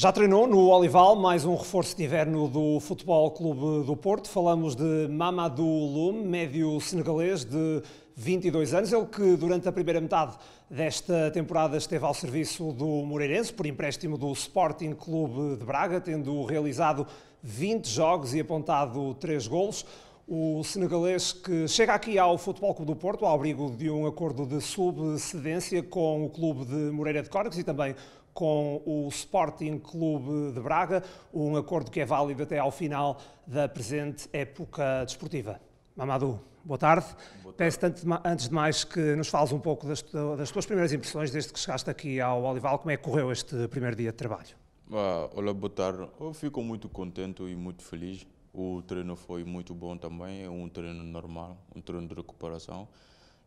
Já treinou no Olival mais um reforço de inverno do Futebol Clube do Porto. Falamos de Mamadou Lum, médio senegalês de 22 anos. Ele que durante a primeira metade desta temporada esteve ao serviço do Moreirense por empréstimo do Sporting Clube de Braga, tendo realizado 20 jogos e apontado 3 golos. O senegalês que chega aqui ao Futebol Clube do Porto ao abrigo de um acordo de subcedência com o clube de Moreira de Córdoba e também com o Sporting Clube de Braga, um acordo que é válido até ao final da presente época desportiva. Mamadou, boa tarde. Boa tarde. Peço antes de mais que nos fales um pouco das, das tuas primeiras impressões desde que chegaste aqui ao Olival, como é que correu este primeiro dia de trabalho? Ah, olá, boa tarde. Eu fico muito contente e muito feliz o treino foi muito bom também, é um treino normal, um treino de recuperação.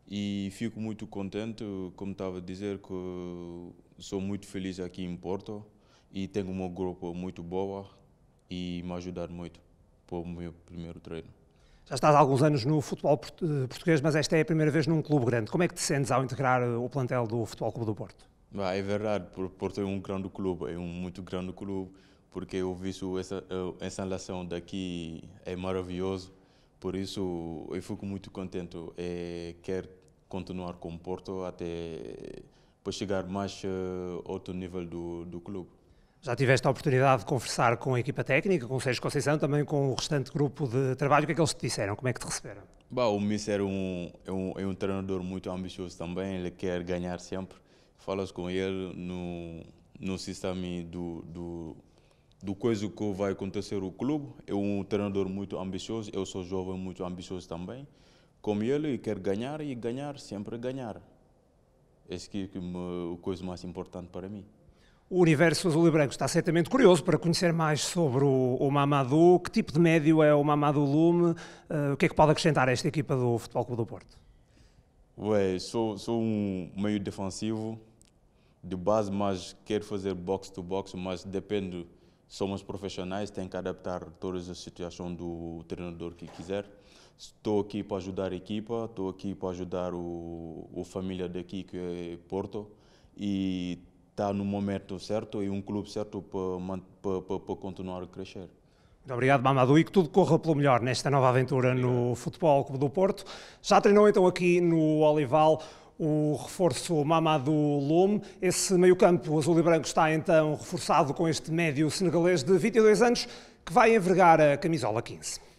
E fico muito contente, como estava a dizer, que sou muito feliz aqui em Porto e tenho um grupo muito boa e me ajudar muito para o meu primeiro treino. Já estás há alguns anos no futebol eh, português, mas esta é a primeira vez num clube grande. Como é que te sentes ao integrar eh, o plantel do Futebol Clube do Porto? é verdade, Porto é um grande clube, é um muito grande clube porque eu vi essa instalação daqui é maravilhoso, por isso eu fico muito contente e é, quero continuar com o Porto até para chegar mais eh, outro nível do, do clube. Já tiveste a oportunidade de conversar com a equipa técnica, com o Sérgio Conceição, também com o restante grupo de trabalho. O que é que eles te disseram? Como é que te receberam? Bom, o Miss é um, é, um, é um treinador muito ambicioso também, ele quer ganhar sempre. Falas com ele no, no sistema do, do, do coisa que vai acontecer o clube. É um treinador muito ambicioso, eu sou jovem muito ambicioso também. Como ele, quer ganhar e ganhar, sempre ganhar. É isso que é a coisa mais importante para mim. O universo azul e branco está certamente curioso para conhecer mais sobre o, o Mamadou. Que tipo de médio é o Mamadou Lume? Uh, o que é que pode acrescentar a esta equipa do Futebol Clube do Porto? Ué, sou, sou um meio defensivo de base, mas quero fazer box-to-box, mas depende somos profissionais, tem que adaptar todas as situações do treinador que quiser. Estou aqui para ajudar a equipa, estou aqui para ajudar o, o família daqui que é Porto e está no momento certo e um clube certo para, para, para continuar a crescer. Muito obrigado, Mamadou, e que tudo corra pelo melhor nesta nova aventura no Futebol Clube do Porto. Já treinou então aqui no Olival o reforço Mamadou Lome. Esse meio-campo azul e branco está então reforçado com este médio senegalês de 22 anos que vai envergar a camisola 15.